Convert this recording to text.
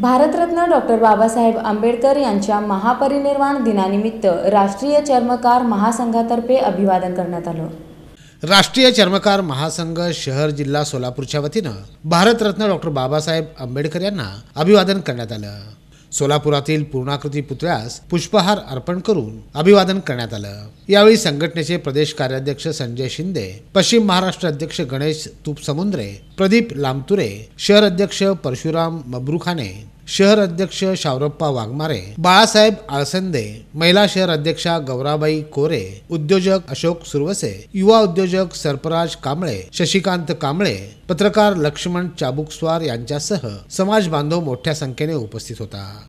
Bharat Ratna doctor Babasaheb Ambedkar यांच्या महापरिनिर्वाण दिनानिमित्त राष्ट्रीय चर्मकार महासंघातर्फे अभिवादन करण्यात आलं राष्ट्रीय चर्मकार महासंघ शहर जिल्हा सोलापूरच्या वतीनं भारतरत्न डॉक्टर बाबासाहेब आंबेडकर यांना अभिवादन करण्यात आलं सोलापुरातील पूर्णाकृती पुतळ्यास पुष्पहार अर्पण करून अभिवादन करण्यात आलं यावेळी संघटनेचे प्रदेश कार्याध्यक्ष संजय शिंदे पश्चिम महाराष्ट्र अध्यक्ष गणेश तुपसमुद्रे प्रदीप लामतुरे शहर अध्यक्ष परशुराम मब्रुखाने शहर अध्यक्ष शावरप्पा वाघमारे बाळासाहेब आळसंदे महिला शहर अध्यक्षा गौराबाई कोरे उद्योजक अशोक सुरवसे युवा उद्योजक सर्पराज कांबळे शशिकांत कांबळे पत्रकार लक्ष्मण चाबुकस्वार यांच्यासह समाज बांधव मोठ्या संख्येने उपस्थित होता